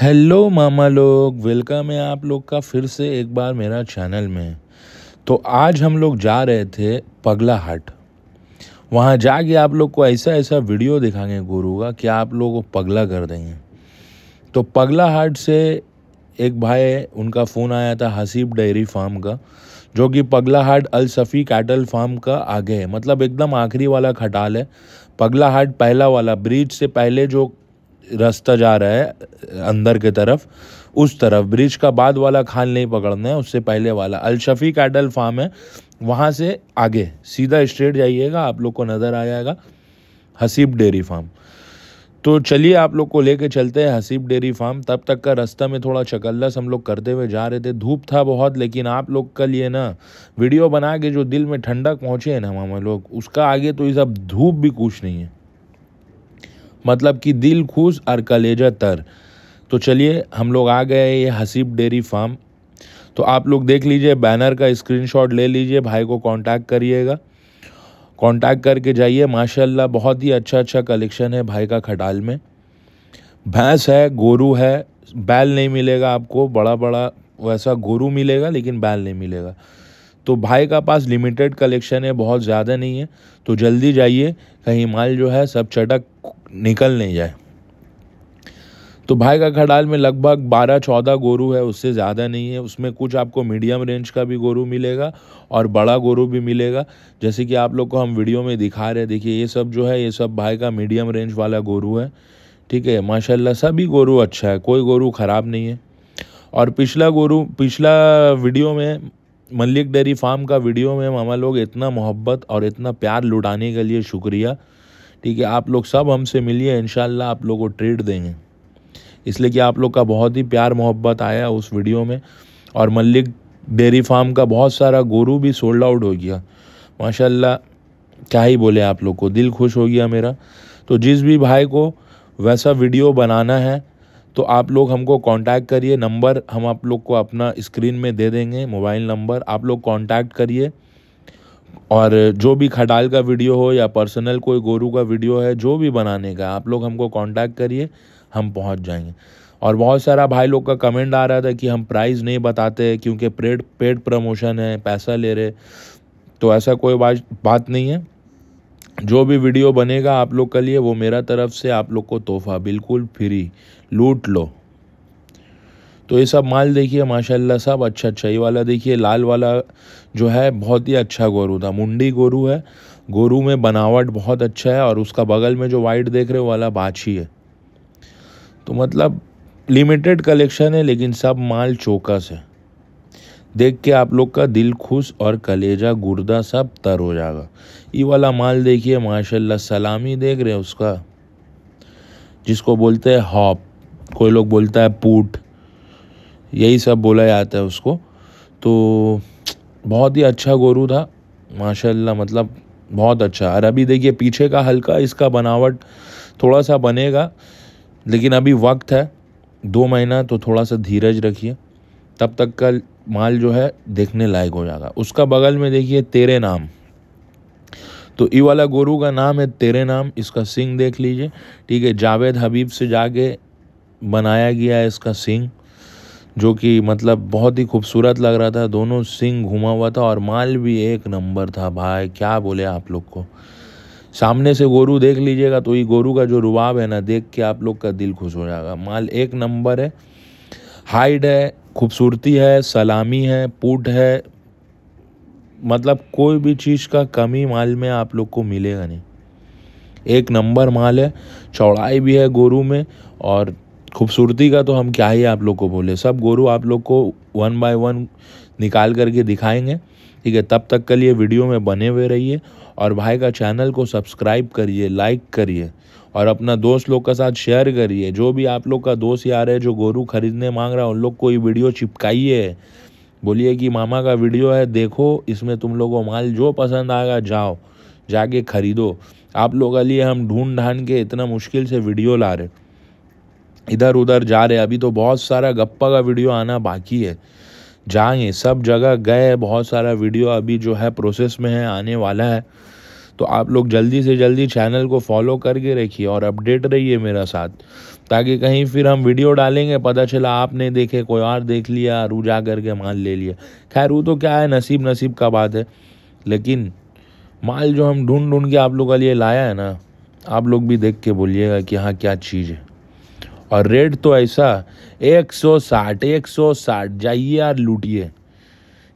hello मामा लोग welcome है आप लोग का फिर से एक बार मेरा चैनल में तो आज हम लोग जा रहे थे पगला हट वहाँ जाके आप लोग को ऐसा ऐसा वीडियो दिखाएंगे गुरु का कि आप लोग को पगला कर देंगे तो पगला हट से एक भाई उनका फ़ोन आया था हसीब डेयरी फार्म का जो कि पगला हाट अल सफ़ी कैटल फार्म का आगे है मतलब एकदम आखिरी वाला खटाल है पगला हाट पहला वाला ब्रिज से पहले जो रास्ता जा रहा है अंदर की तरफ उस तरफ ब्रिज का बाद वाला खाल नहीं पकड़ना है उससे पहले वाला अलशफ़ी कैडल फार्म है वहाँ से आगे सीधा स्ट्रेट जाइएगा आप लोग को नज़र आ जाएगा हसीब डेयरी फार्म तो चलिए आप लोग को लेके चलते हैं हसीब डेयरी फार्म तब तक का रास्ता में थोड़ा चकल्लस हम लोग करते हुए जा रहे थे धूप था बहुत लेकिन आप लोग का लिए ना वीडियो बना के जो दिल में ठंडक पहुँचे हैं ना हम लोग उसका आगे तो ये सब धूप भी कुछ नहीं है मतलब कि दिल खुश और कलेजा तर तो चलिए हम लोग आ गए ये हसीब डेरी फार्म तो आप लोग देख लीजिए बैनर का स्क्रीनशॉट ले लीजिए भाई को कांटेक्ट करिएगा कांटेक्ट करके जाइए माशाल्लाह बहुत ही अच्छा अच्छा कलेक्शन है भाई का खटाल में भैंस है गोरू है बैल नहीं मिलेगा आपको बड़ा बड़ा वैसा गोरू मिलेगा लेकिन बैल नहीं मिलेगा तो भाई का पास लिमिटेड कलेक्शन है बहुत ज़्यादा नहीं है तो जल्दी जाइए कहीं माल जो है सब चटक निकल नहीं जाए तो भाई का खडाल में लगभग 12-14 गोरू है उससे ज़्यादा नहीं है उसमें कुछ आपको मीडियम रेंज का भी गोरू मिलेगा और बड़ा गोरू भी मिलेगा जैसे कि आप लोग को हम वीडियो में दिखा रहे हैं देखिए ये सब जो है ये सब भाई का मीडियम रेंज वाला गोरू है ठीक है माशाल्लाह सभी गोरू अच्छा है कोई गोरू ख़राब नहीं है और पिछला गोरू पिछला वीडियो में मल्लिक डेयरी फार्म का वीडियो में हम लोग इतना मोहब्बत और इतना प्यार लुटाने के लिए शुक्रिया ठीक है आप लोग सब हमसे मिलिए इन आप लोग को ट्रीट देंगे इसलिए कि आप लोग का बहुत ही प्यार मोहब्बत आया उस वीडियो में और मल्लिक डेरी फार्म का बहुत सारा गोरू भी सोल्ड आउट हो गया माशाल्लाह क्या ही बोले आप लोग को दिल खुश हो गया मेरा तो जिस भी भाई को वैसा वीडियो बनाना है तो आप लोग हमको कांटेक्ट करिए नंबर हम आप लोग को अपना स्क्रीन में दे देंगे मोबाइल नंबर आप लोग कांटेक्ट करिए और जो भी खडाल का वीडियो हो या पर्सनल कोई गोरू का वीडियो है जो भी बनाने का आप लोग हमको कांटेक्ट करिए हम पहुंच जाएंगे और बहुत सारा भाई लोग का कमेंट आ रहा था कि हम प्राइस नहीं बताते क्योंकि पेड पेड प्रमोशन है पैसा ले रहे तो ऐसा कोई बात बात नहीं है जो भी वीडियो बनेगा आप लोग के लिए वो मेरा तरफ से आप लोग को तोहफा बिल्कुल फ्री लूट लो तो ये सब माल देखिए माशाल्लाह सब अच्छा अच्छा ये वाला देखिए लाल वाला जो है बहुत ही अच्छा गोरू था मुंडी गोरू है गोरू में बनावट बहुत अच्छा है और उसका बगल में जो वाइट देख रहे हो वाला बाछी है तो मतलब लिमिटेड कलेक्शन है लेकिन सब माल चौकस है देख के आप लोग का दिल खुश और कलेजा गुर्दा सब तर हो जाएगा ये वाला माल देखिए माशाल्लाह सलामी देख रहे हैं उसका जिसको बोलते हैं हॉप कोई लोग बोलता है पूट यही सब बोला जाता है उसको तो बहुत ही अच्छा गोरू था माशाल्लाह मतलब बहुत अच्छा और अभी देखिए पीछे का हल्का इसका बनावट थोड़ा सा बनेगा लेकिन अभी वक्त है दो महीना तो थोड़ा सा धीरज रखिए तब तक का माल जो है देखने लायक हो जाएगा उसका बगल में देखिए तेरे नाम तो ई वाला गोरू का नाम है तेरे नाम इसका सिंग देख लीजिए ठीक है जावेद हबीब से जाके बनाया गया है इसका सिंग जो कि मतलब बहुत ही खूबसूरत लग रहा था दोनों सिंह घुमा हुआ था और माल भी एक नंबर था भाई क्या बोले आप लोग को सामने से गोरू देख लीजिएगा तो ये गोरू का जो रुबाब है ना देख के आप लोग का दिल खुश हो जाएगा माल एक नंबर है हाइट है खूबसूरती है सलामी है पुट है मतलब कोई भी चीज़ का कमी माल में आप लोग को मिलेगा नहीं एक नंबर माल है चौड़ाई भी है गोरू में और खूबसूरती का तो हम क्या ही आप लोग को बोले सब गोरू आप लोग को वन बाय वन निकाल करके दिखाएंगे ठीक है तब तक के लिए वीडियो में बने हुए रहिए और भाई का चैनल को सब्सक्राइब करिए लाइक करिए और अपना दोस्त लोग के साथ शेयर करिए जो भी आप लोग का दोस्त यार है जो गोरू खरीदने मांग रहा है उन लोग को ये वीडियो चिपकाइए बोलिए कि मामा का वीडियो है देखो इसमें तुम लोगों को माल जो पसंद आएगा जाओ जाके ख़रीदो आप लोगों के लिए हम ढूंढ ढांड के इतना मुश्किल से वीडियो ला रहे इधर उधर जा रहे अभी तो बहुत सारा गप्पा का वीडियो आना बाकी है जाएंगे सब जगह गए बहुत सारा वीडियो अभी जो है प्रोसेस में है आने वाला है तो आप लोग जल्दी से जल्दी चैनल को फॉलो करके रखिए और अपडेट रहिए मेरा साथ ताकि कहीं फिर हम वीडियो डालेंगे पता चला आपने देखे कोई और देख लिया रू जा करके माल ले लिया खैर वो तो क्या है नसीब नसीब का बात है लेकिन माल जो हम ढूंढ ढूंढ के आप लोग के लिए लाया है ना आप लोग भी देख के बोलिएगा कि हाँ क्या चीज़ है और रेट तो ऐसा एक सौ साठ एक सौ साठ जाइए यार लूटिए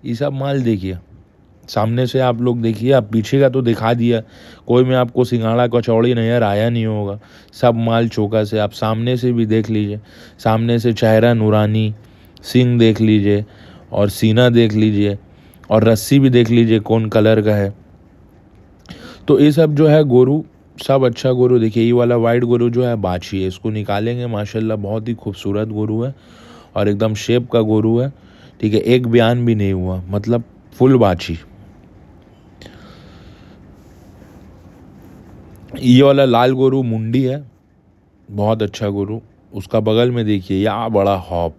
ये सब माल देखिए सामने से आप लोग देखिए आप पीछे का तो दिखा दिया कोई में आपको सिंगाड़ा कचौड़ी यार आया नहीं होगा सब माल चौका से आप सामने से भी देख लीजिए सामने से चेहरा नूरानी सिंह देख लीजिए और सीना देख लीजिए और रस्सी भी देख लीजिए कौन कलर का है तो ये सब जो है गोरू सब अच्छा गुरु देखिए ये वाला वाइट गुरु जो है बाछी है इसको निकालेंगे माशाल्लाह बहुत ही खूबसूरत गुरु है और एकदम शेप का गुरु है ठीक है एक बयान भी नहीं हुआ मतलब फुल बाछी ये वाला लाल गुरु मुंडी है बहुत अच्छा गुरु उसका बगल में देखिए या बड़ा हॉप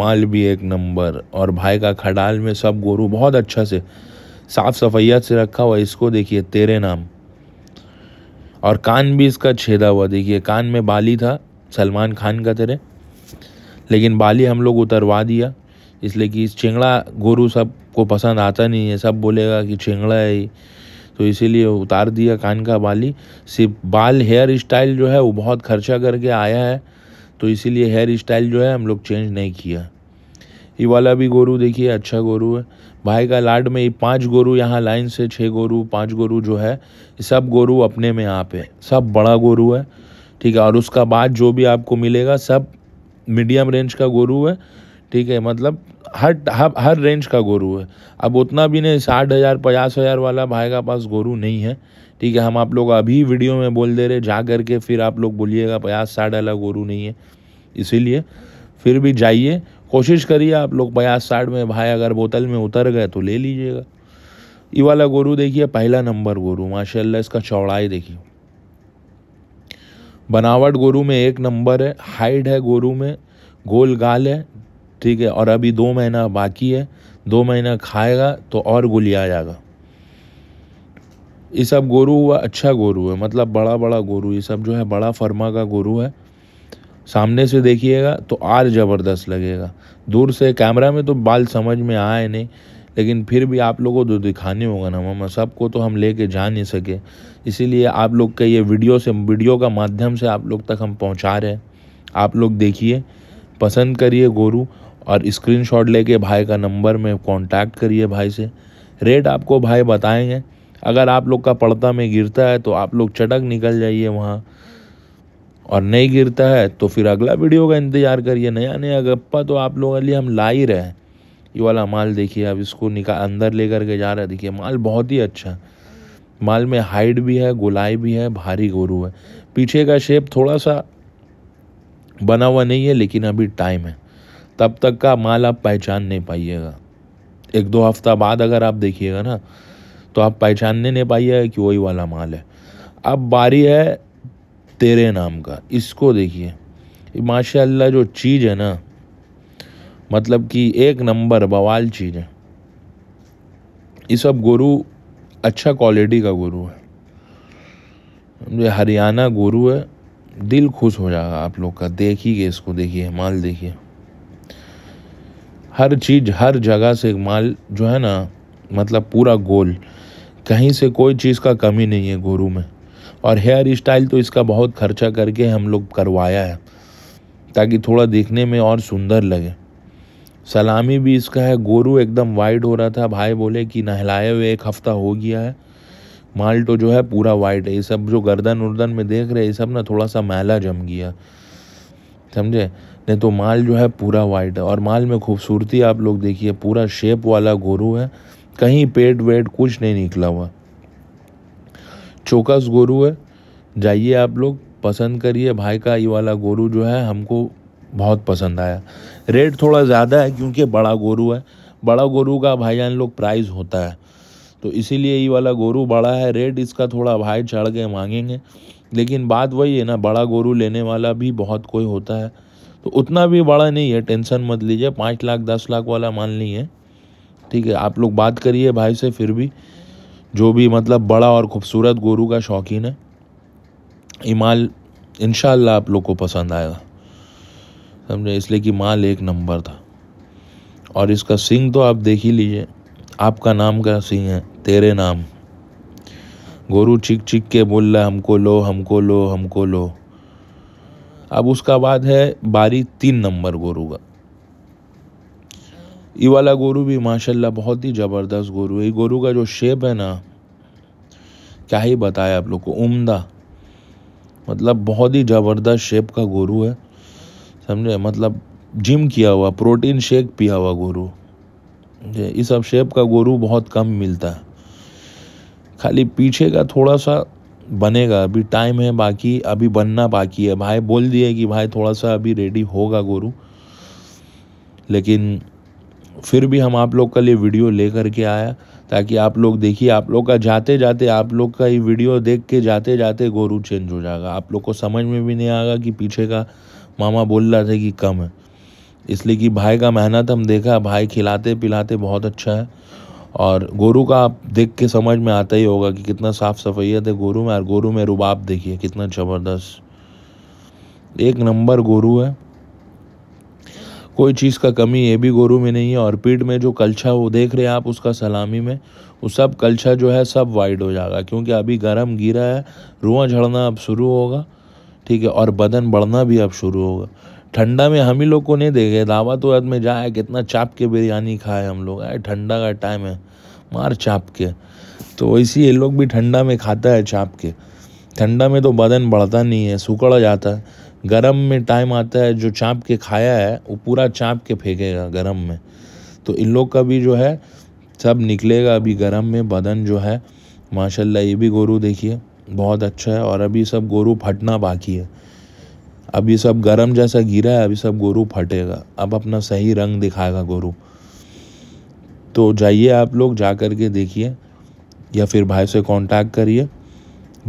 माल भी एक नंबर और भाई का खडाल में सब गोरू बहुत अच्छा से साफ़ सफैया से रखा हुआ इसको देखिए तेरे नाम और कान भी इसका छेदा हुआ देखिए कान में बाली था सलमान खान का तरह लेकिन बाली हम लोग उतरवा दिया इसलिए कि इस चिंगड़ा गोरू सब को पसंद आता नहीं है सब बोलेगा कि चिंगड़ा है तो इसीलिए उतार दिया कान का बाली सिर्फ बाल हेयर स्टाइल जो है वो बहुत खर्चा करके आया है तो इसीलिए हेयर स्टाइल जो है हम लोग चेंज नहीं किया ये वाला भी गोरू देखिए अच्छा गोरू है भाई का लाड में ये पांच गोरू यहाँ लाइन से छः गोरू पांच गोरू जो है सब गोरू अपने में यहाँ पे सब बड़ा गोरू है ठीक है और उसका बाद जो भी आपको मिलेगा सब मीडियम रेंज का गोरू है ठीक है मतलब हर हर हर रेंज का गोरू है अब उतना भी नहीं साठ हज़ार पचास हज़ार वाला भाई का पास गोरू नहीं है ठीक है हम आप लोग अभी वीडियो में बोल दे रहे जा करके फिर आप लोग बोलिएगा पचास साठ वाला गोरू नहीं है इसीलिए फिर भी जाइए कोशिश करिए आप लोग बयास साठ में भाई अगर बोतल में उतर गए तो ले लीजिएगा ये वाला गोरू देखिए पहला नंबर गोरू माशाल्लाह इसका चौड़ाई देखिए बनावट गोरू में एक नंबर है हाइट है गोरू में गोल गाल है ठीक है और अभी दो महीना बाकी है दो महीना खाएगा तो और गुलिया जाएगा ये सब गोरू हुआ अच्छा गोरू है मतलब बड़ा बड़ा गोरू ये सब जो है बड़ा फर्मा का गोरू है सामने से देखिएगा तो आर ज़बरदस्त लगेगा दूर से कैमरा में तो बाल समझ में आए नहीं लेकिन फिर भी आप लोगों को तो दिखाने होगा ना मामा सबको तो हम लेके जा नहीं सके इसीलिए आप लोग के ये वीडियो से वीडियो का माध्यम से आप लोग तक हम पहुंचा रहे हैं आप लोग देखिए पसंद करिए गोरू और स्क्रीनशॉट लेके भाई का नंबर में कांटेक्ट करिए भाई से रेट आपको भाई बताएंगे अगर आप लोग का पड़ता में गिरता है तो आप लोग चटक निकल जाइए वहाँ और नहीं गिरता है तो फिर अगला वीडियो का इंतज़ार करिए नया नया गप्पा तो आप लोगों के लिए हम ला ही रहे हैं ये वाला माल देखिए अब इसको निका अंदर लेकर के जा रहा है देखिए माल बहुत ही अच्छा माल में हाइट भी है गुलाई भी है भारी गोरू है पीछे का शेप थोड़ा सा बना हुआ नहीं है लेकिन अभी टाइम है तब तक का माल आप पहचान नहीं पाइएगा एक दो हफ्ता बाद अगर आप देखिएगा ना तो आप पहचानने नहीं पाइएगा कि वही वाला माल है अब बारी है तेरे नाम का इसको देखिए माशाल्लाह जो चीज़ है ना मतलब कि एक नंबर बवाल चीज़ है ये सब गुरु अच्छा क्वालिटी का गुरु है ये हरियाणा गुरु है दिल खुश हो जाएगा आप लोग का देखिए इसको देखिए माल देखिए हर चीज़ हर जगह से माल जो है ना मतलब पूरा गोल कहीं से कोई चीज़ का कमी नहीं है गुरु में और हेयर स्टाइल तो इसका बहुत खर्चा करके हम लोग करवाया है ताकि थोड़ा देखने में और सुंदर लगे सलामी भी इसका है गोरू एकदम वाइट हो रहा था भाई बोले कि नहलाए हुए एक हफ़्ता हो गया है माल तो जो है पूरा वाइट है ये सब जो गर्दन उर्दन में देख रहे ये सब ना थोड़ा सा मैला जम गया समझे नहीं तो माल जो है पूरा वाइट है और माल में खूबसूरती आप लोग देखिए पूरा शेप वाला गोरू है कहीं पेट वेट कुछ नहीं निकला हुआ चोकस गोरू है जाइए आप लोग पसंद करिए भाई का ये वाला गोरू जो है हमको बहुत पसंद आया रेट थोड़ा ज़्यादा है क्योंकि बड़ा गोरू है बड़ा गोरू का भाईजान लोग प्राइस होता है तो इसीलिए ये वाला गोरू बड़ा है रेट इसका थोड़ा भाई चढ़ के मांगेंगे लेकिन बात वही है ना बड़ा गोरू लेने वाला भी बहुत कोई होता है तो उतना भी बड़ा नहीं है टेंशन मत लीजिए पाँच लाख दस लाख वाला मान है ठीक है आप लोग बात करिए भाई से फिर भी जो भी मतलब बड़ा और ख़ूबसूरत गोरू का शौकीन है इमाल इन आप लोग को पसंद आएगा समझे इसलिए कि माल एक नंबर था और इसका सिंह तो आप देख ही लीजिए आपका नाम का सिंह है तेरे नाम गोरू चिक चिक के बोल रहा है हमको लो हमको लो हमको लो अब उसका बाद है बारी तीन नंबर गोरू का ये वाला गोरू भी माशाल्लाह बहुत ही ज़बरदस्त गोरू है ये गोरू का जो शेप है ना क्या ही बताया आप लोग को उम्दा मतलब बहुत ही ज़बरदस्त शेप का गोरू है समझे मतलब जिम किया हुआ प्रोटीन शेक पिया हुआ गोरू इस सब शेप का गोरू बहुत कम मिलता है खाली पीछे का थोड़ा सा बनेगा अभी टाइम है बाकी अभी बनना बाकी है भाई बोल दिए कि भाई थोड़ा सा अभी रेडी होगा गोरू लेकिन फिर भी हम आप लोग का लिए वीडियो लेकर के आया ताकि आप लोग देखिए आप लोग का जाते जाते आप लोग का ये वीडियो देख के जाते जाते गोरू चेंज हो जाएगा आप लोग को समझ में भी नहीं आएगा कि पीछे का मामा बोल रहा था कि कम है इसलिए कि भाई का मेहनत हम देखा भाई खिलाते पिलाते बहुत अच्छा है और गोरू का आप देख के समझ में आता ही होगा कि कितना साफ़ सफैयत है गोरू में और गोरू में रुबाब देखिए कितना ज़बरदस्त एक नंबर गोरू है कोई चीज़ का कमी ये भी गोरू में नहीं है और पीठ में जो कलछा वो देख रहे हैं आप उसका सलामी में वो सब कलछा जो है सब वाइड हो जाएगा क्योंकि अभी गर्म गिरा है रुआ झड़ना अब शुरू होगा ठीक है और बदन बढ़ना भी अब शुरू होगा ठंडा में हम ही लोग को नहीं देखे दावा तो में जाए कितना चाप के बिरयानी खाए हम लोग अरे ठंडा का टाइम है मार चाप के तो इसी ये लोग भी ठंडा में खाता है चाप के ठंडा में तो बदन बढ़ता नहीं है सुकड़ जाता है गरम में टाइम आता है जो चाँप के खाया है वो पूरा चाँप के फेंकेगा गरम में तो इन लोग का भी जो है सब निकलेगा अभी गरम में बदन जो है माशाल्लाह ये भी गोरू देखिए बहुत अच्छा है और अभी सब गोरू फटना बाकी है अभी सब गरम जैसा गिरा है अभी सब गोरू फटेगा अब अपना सही रंग दिखाएगा गोरू तो जाइए आप लोग जा कर के देखिए या फिर भाई से कांटेक्ट करिए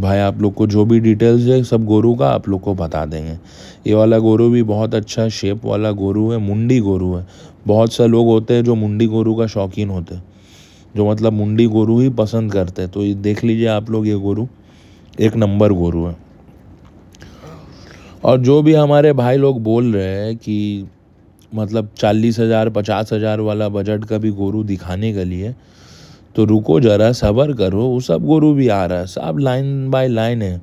भाई आप लोग को जो भी डिटेल्स है सब गोरू का आप लोग को बता देंगे ये वाला गोरू भी बहुत अच्छा शेप वाला गोरू है मुंडी गोरू है बहुत से लोग होते हैं जो मुंडी गोरू का शौकीन होते हैं जो मतलब मुंडी गोरू ही पसंद करते हैं तो ये देख लीजिए आप लोग ये गोरू एक नंबर गोरू है और जो भी हमारे भाई लोग बोल रहे हैं कि मतलब चालीस हज़ार पचास हज़ार वाला बजट का भी गोरू दिखाने के लिए तो रुको जरा सबर करो वो सब गुरु भी आ रहा है सब लाइन बाय लाइन है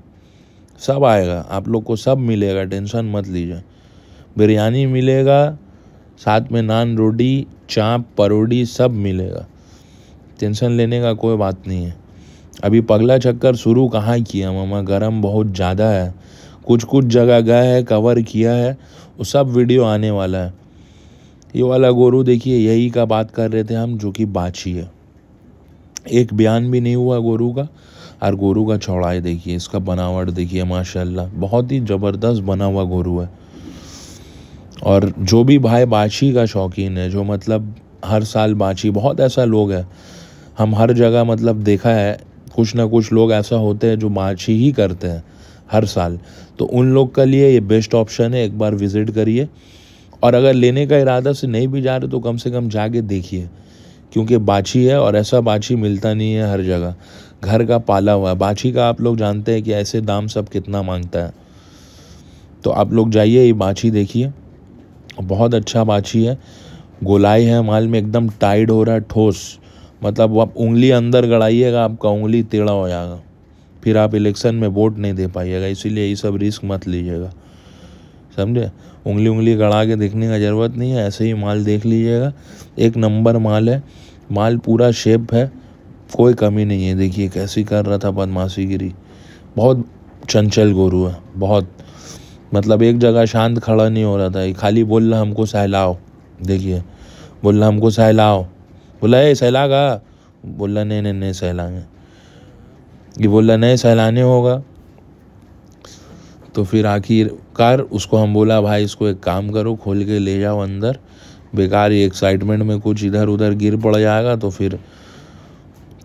सब आएगा आप लोग को सब मिलेगा टेंशन मत लीजिए बिरयानी मिलेगा साथ में नान रोटी चाप परोडी सब मिलेगा टेंशन लेने का कोई बात नहीं है अभी पगला चक्कर शुरू कहाँ किया मामा गर्म बहुत ज़्यादा है कुछ कुछ जगह गए है कवर किया है वो सब वीडियो आने वाला है ये वाला गोरू देखिए यही का बात कर रहे थे हम जो कि बाछी है एक बयान भी नहीं हुआ गोरू का और गोरू का चौड़ाई देखिए इसका बनावट देखिए माशाल्लाह बहुत ही ज़बरदस्त बना हुआ गोरू है और जो भी भाई बाछी का शौकीन है जो मतलब हर साल बाछी बहुत ऐसा लोग है हम हर जगह मतलब देखा है कुछ ना कुछ लोग ऐसा होते हैं जो बाछी ही करते हैं हर साल तो उन लोग के लिए ये बेस्ट ऑप्शन है एक बार विज़िट करिए और अगर लेने का इरादा से नहीं भी जा रहे तो कम से कम जाके देखिए क्योंकि बाछी है और ऐसा बाछी मिलता नहीं है हर जगह घर का पाला हुआ है बाछी का आप लोग जानते हैं कि ऐसे दाम सब कितना मांगता है तो आप लोग जाइए ये बाछी देखिए बहुत अच्छा बाछी है गोलाई है माल में एकदम टाइड हो रहा है ठोस मतलब आप उंगली अंदर गड़ाइएगा आपका उंगली टेढ़ा हो जाएगा फिर आप इलेक्शन में वोट नहीं दे पाइएगा इसीलिए ये सब रिस्क मत लीजिएगा समझे उंगली उंगली गड़ा के देखने का ज़रूरत नहीं है ऐसे ही माल देख लीजिएगा एक नंबर माल है माल पूरा शेप है कोई कमी नहीं है देखिए कैसी कर रहा था बदमाशी गिरी बहुत चंचल गोरू है बहुत मतलब एक जगह शांत खड़ा नहीं हो रहा था खाली बोल रहा हमको सहलाओ देखिए बोल रहा हमको सहलाओ बोला ए सहलागा बोला नहीं नहीं नहीं सहलाएँ ये बोला नहीं सहलाने होगा तो फिर आखिरकार उसको हम बोला भाई इसको एक काम करो खोल के ले जाओ अंदर बेकार ही एक्साइटमेंट में कुछ इधर उधर गिर पड़ जाएगा तो फिर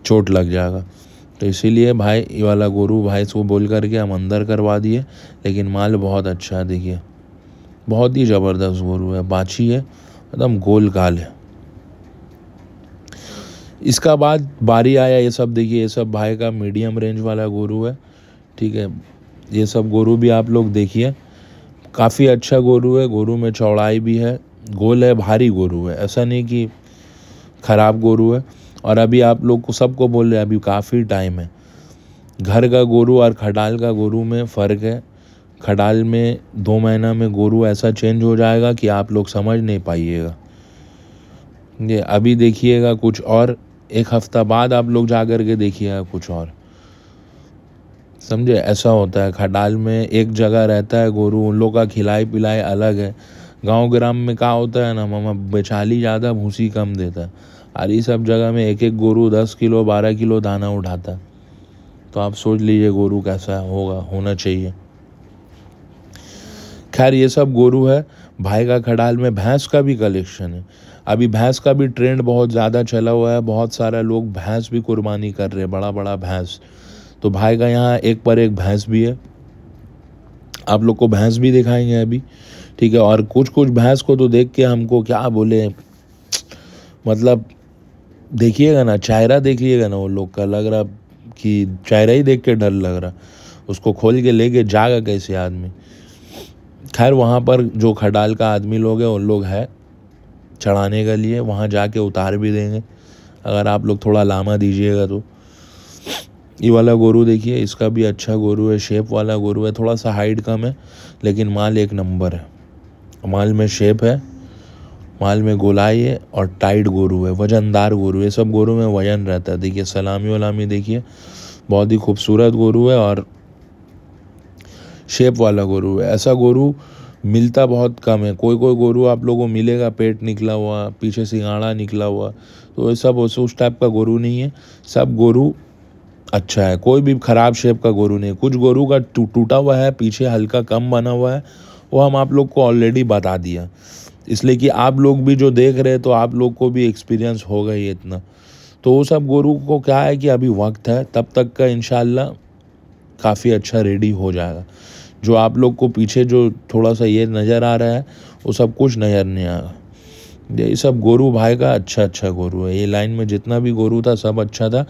चोट लग जाएगा तो इसीलिए भाई ये वाला गुरु भाई इसको बोल करके हम अंदर करवा दिए लेकिन माल बहुत अच्छा है देखिए बहुत ही ज़बरदस्त गुरु है बाछी है एकदम गोल काल है इसका बाद बारी आया ये सब देखिए ये सब भाई का मीडियम रेंज वाला गोरू है ठीक है ये सब गोरू भी आप लोग देखिए काफ़ी अच्छा गोरू है गोरु में चौड़ाई भी है गोल है भारी गोरू है ऐसा नहीं कि ख़राब गोरू है और अभी आप लोग को सबको बोल रहे हैं अभी काफ़ी टाइम है घर का गोरू और खडाल का गोरू में फ़र्क है खडाल में दो महीना में गोरु ऐसा चेंज हो जाएगा कि आप लोग समझ नहीं पाइएगा ये अभी देखिएगा कुछ और एक हफ्ता बाद आप लोग जा कर के देखिएगा कुछ और समझे ऐसा होता है खटाल में एक जगह रहता है गोरू उन लोग का खिलाई पिलाई अलग है गांव ग्राम में क्या होता है ना मामा बेचाली ज़्यादा भूसी कम देता है अरे सब जगह में एक एक गोरू दस किलो बारह किलो दाना उठाता है तो आप सोच लीजिए गोरू कैसा होगा होना चाहिए खैर ये सब गोरू है भाई का खडाल में भैंस का भी कलेक्शन है अभी भैंस का भी ट्रेंड बहुत ज़्यादा चला हुआ है बहुत सारा लोग भैंस भी कुर्बानी कर रहे हैं बड़ा बड़ा भैंस तो भाई का यहाँ एक पर एक भैंस भी है आप लोग को भैंस भी दिखाएंगे अभी ठीक है और कुछ कुछ भैंस को तो देख के हमको क्या बोले मतलब देखिएगा ना चायरा देखिएगा ना वो लोग का लग रहा कि चायरा ही देख के डर लग रहा उसको खोल के लेके जागा कैसे आदमी खैर वहाँ पर जो खडाल का आदमी लोग है उन लोग है चढ़ाने के लिए वहाँ जाके उतार भी देंगे अगर आप लोग थोड़ा लामा दीजिएगा तो ये वाला गोरू देखिए इसका भी अच्छा गोरू है शेप वाला गोरू है थोड़ा सा हाइट कम है लेकिन माल एक नंबर है माल में शेप है माल में गोलाई है और टाइट गोरू है वजनदार गोरू है सब गोरू में वजन रहता है देखिए सलामी वलामी देखिए बहुत ही खूबसूरत गोरू है और शेप वाला गोरू है ऐसा गोरू मिलता बहुत कम है कोई कोई गोरू आप लोगों को मिलेगा पेट निकला हुआ पीछे सिंगाड़ा निकला हुआ तो ये सब उस टाइप का गोरू नहीं है सब गोरू अच्छा है कोई भी ख़राब शेप का गोरू नहीं कुछ गोरू का टूटा हुआ है पीछे हल्का कम बना हुआ है वो हम आप लोग को ऑलरेडी बता दिया इसलिए कि आप लोग भी जो देख रहे तो आप लोग को भी एक्सपीरियंस होगा ही इतना तो वो सब गोरू को क्या है कि अभी वक्त है तब तक का इन काफ़ी अच्छा रेडी हो जाएगा जो आप लोग को पीछे जो थोड़ा सा ये नज़र आ रहा है वो सब कुछ नज़र नहीं आएगा ये सब गोरू भाई का अच्छा अच्छा गोरू है ये लाइन में जितना भी गोरु था सब अच्छा था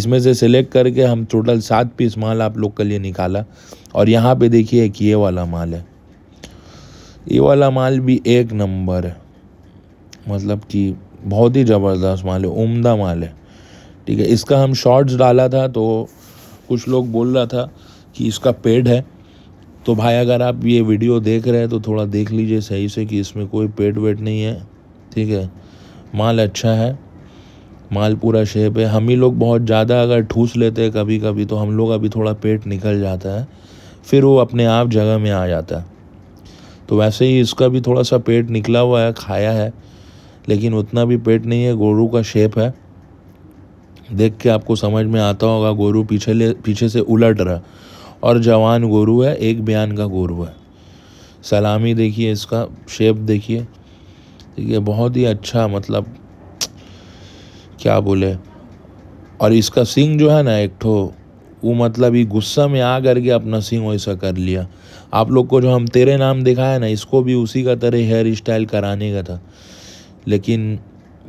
इसमें से सिलेक्ट करके हम टोटल सात पीस माल आप लोग के लिए निकाला और यहाँ पे देखिए एक ये वाला माल है ये वाला माल भी एक नंबर है मतलब कि बहुत ही ज़बरदस्त माल है उम्दा माल है ठीक है इसका हम शॉर्ट्स डाला था तो कुछ लोग बोल रहा था कि इसका पेड है तो भाई अगर आप ये वीडियो देख रहे हैं तो थोड़ा देख लीजिए सही से कि इसमें कोई पेड वेट नहीं है ठीक है माल अच्छा है माल पूरा शेप है हम ही लोग बहुत ज़्यादा अगर ठूस लेते हैं कभी कभी तो हम लोग अभी थोड़ा पेट निकल जाता है फिर वो अपने आप जगह में आ जाता है तो वैसे ही इसका भी थोड़ा सा पेट निकला हुआ है खाया है लेकिन उतना भी पेट नहीं है गोरू का शेप है देख के आपको समझ में आता होगा गोरू पीछे ले पीछे से उलट रहा और जवान गोरू है एक बयान का गोरू है सलामी देखिए इसका शेप देखिए ये बहुत ही अच्छा मतलब क्या बोले और इसका सिंग जो है ना एक ठो वो मतलब ये गुस्सा में आ करके अपना सिंग वैसा कर लिया आप लोग को जो हम तेरे नाम दिखाया ना इसको भी उसी का तरह हेयर स्टाइल कराने का था लेकिन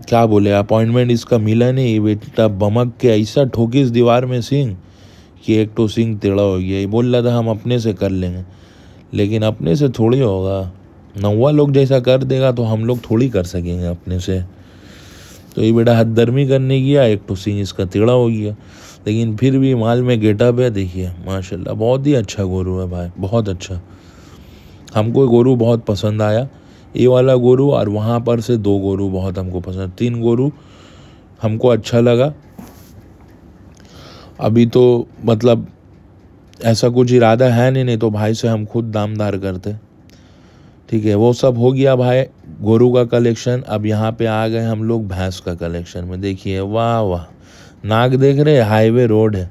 क्या बोले अपॉइंटमेंट इसका मिला नहीं बेटा बमक के ऐसा ठोकी इस दीवार में सिंह कि एक तो सिंह टेढ़ा हो गया ये बोल रहा था हम अपने से कर लेंगे लेकिन अपने से थोड़ी होगा नौवा लोग जैसा कर देगा तो हम लोग थोड़ी कर सकेंगे अपने से तो ये बेटा हद दर्मी करने गया एक तो सीन इसका तिगड़ा हो गया लेकिन फिर भी माल में गेटअप है देखिए माशाल्लाह बहुत ही अच्छा गोरू है भाई बहुत अच्छा हमको गोरू बहुत पसंद आया ये वाला गोरू और वहाँ पर से दो गोरू बहुत हमको पसंद तीन गोरू हमको अच्छा लगा अभी तो मतलब ऐसा कुछ इरादा है नहीं नहीं तो भाई से हम खुद दामदार करते ठीक है वो सब हो गया भाई गोरू का कलेक्शन अब यहाँ पे आ गए हम लोग भैंस का कलेक्शन में देखिए वाह वाह नाग देख रहे हाईवे रोड है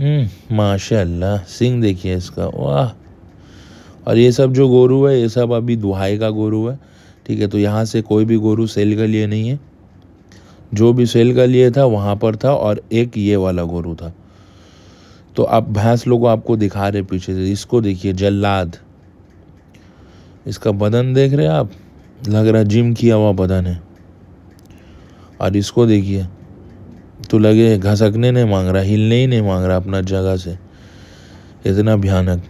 हम्म, माशाल्लाह सिंह देखिए इसका वाह और ये सब जो गोरू है ये सब अभी दुहाई का गोरू है ठीक है तो यहाँ से कोई भी गोरु सेल के लिए नहीं है जो भी सेल का लिए था वहाँ पर था और एक ये वाला गोरु था तो अब भैंस लोग आपको दिखा रहे पीछे से इसको देखिए जल्लाद इसका बदन देख रहे हैं आप लग रहा जिम किया हुआ बदन है और इसको देखिए तो लगे घसकने नहीं मांग रहा हिलने ही नहीं मांग रहा अपना जगह से इतना भयानक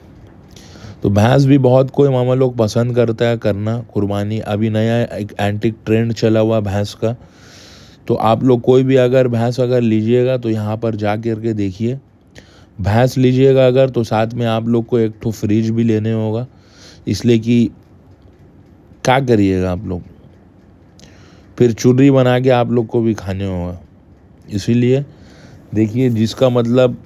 तो भैंस भी बहुत कोई मामा लोग पसंद करता है करना कुर्बानी अभी नया एक एंटिक ट्रेंड चला हुआ भैंस का तो आप लोग कोई भी अगर भैंस अगर लीजिएगा तो यहाँ पर जा कर के देखिए भैंस लीजिएगा अगर तो साथ में आप लोग को एक ठो फ्रिज भी लेने होगा इसलिए कि क्या करिएगा आप लोग फिर चुनरी बना के आप लोग को भी खाने होगा इसीलिए देखिए जिसका मतलब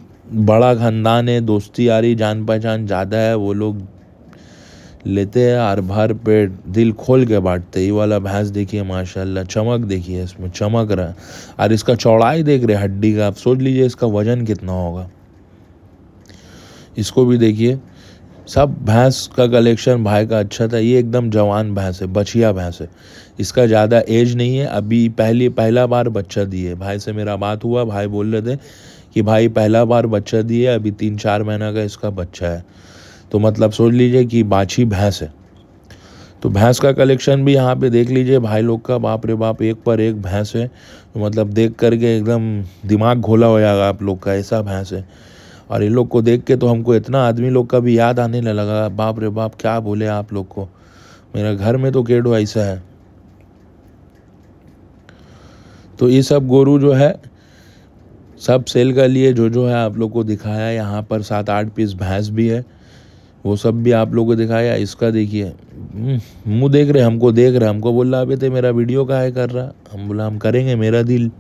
बड़ा ख़ानदान है दोस्ती यारी जान पहचान ज़्यादा है वो लोग लेते हैं हर भर पे दिल खोल के बांटते ये वाला भैंस देखिए माशाल्लाह चमक देखिए इसमें चमक रहा है और इसका चौड़ाई देख रहे हड्डी का आप सोच लीजिए इसका वज़न कितना होगा इसको भी देखिए सब भैंस का कलेक्शन भाई का अच्छा था ये एकदम जवान भैंस है बछिया भैंस है इसका ज़्यादा एज नहीं है अभी पहली पहला बार बच्चा दिए भाई से मेरा बात हुआ भाई बोल रहे थे कि भाई पहला बार बच्चा दिए अभी तीन चार महीना का इसका बच्चा है तो मतलब सोच लीजिए कि बाछी भैंस है तो भैंस का कलेक्शन भी यहाँ पे देख लीजिए भाई लोग का बाप रे बाप एक पर एक भैंस है तो मतलब देख करके एकदम दिमाग घोला हो जाएगा आप लोग का ऐसा भैंस है और ये लोग को देख के तो हमको इतना आदमी लोग का भी याद आने लगा बाप रे बाप क्या बोले आप लोग को मेरा घर में तो केडो ऐसा है तो ये सब गोरू जो है सब सेल का लिए जो जो है आप लोग को दिखाया यहाँ पर सात आठ पीस भैंस भी है वो सब भी आप लोग को दिखाया इसका देखिए हम्म, मुँह देख रहे हमको देख रहे हमको बोल रहा अभी ते मेरा वीडियो का है कर रहा हम बोला हम करेंगे मेरा दिल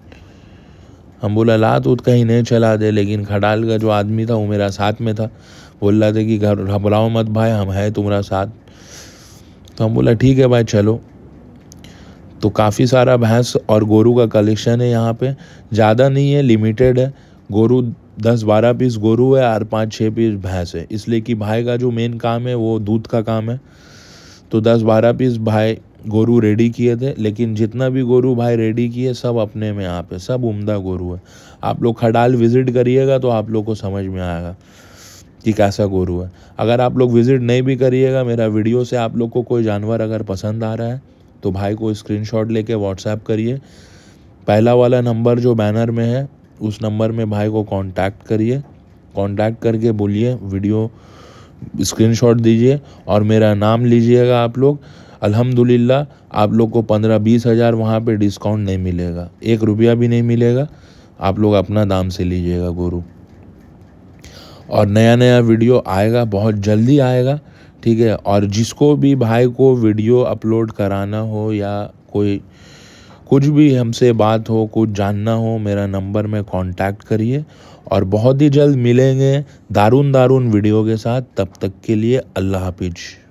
हम बोला ला तो कहीं नहीं चला दे लेकिन खडाल का जो आदमी था वो मेरा साथ में था बोल रहा था कि घर घबराओ मत भाई हम है तुम्हारा साथ तो हम बोला ठीक है भाई चलो तो काफ़ी सारा भैंस और गोरू का कलेक्शन है यहाँ पे ज़्यादा नहीं है लिमिटेड है गोरू दस बारह पीस गोरू है और पाँच छः पीस भैंस है इसलिए कि भाई का जो मेन काम है वो दूध का काम है तो दस बारह पीस भाई गोरू रेडी किए थे लेकिन जितना भी गोरू भाई रेडी किए सब अपने में यहाँ पे सब उम्दा गोरू है आप लोग खडाल विज़िट करिएगा तो आप लोग को समझ में आएगा कि कैसा गोरू है अगर आप लोग विज़िट नहीं भी करिएगा मेरा वीडियो से आप लोग को कोई जानवर अगर पसंद आ रहा है तो भाई को ले लेके व्हाट्सएप करिए पहला वाला नंबर जो बैनर में है उस नंबर में भाई को कॉन्टैक्ट करिए कॉन्टैक्ट करके बोलिए वीडियो स्क्रीनशॉट दीजिए और मेरा नाम लीजिएगा आप लोग अल्हम्दुलिल्लाह आप लोग को पंद्रह बीस हज़ार वहाँ पर डिस्काउंट नहीं मिलेगा एक रुपया भी नहीं मिलेगा आप लोग अपना दाम से लीजिएगा गुरु और नया नया वीडियो आएगा बहुत जल्दी आएगा ठीक है और जिसको भी भाई को वीडियो अपलोड कराना हो या कोई कुछ भी हमसे बात हो कुछ जानना हो मेरा नंबर में कांटेक्ट करिए और बहुत ही जल्द मिलेंगे दारुन दारुन वीडियो के साथ तब तक के लिए अल्लाह हाफिज़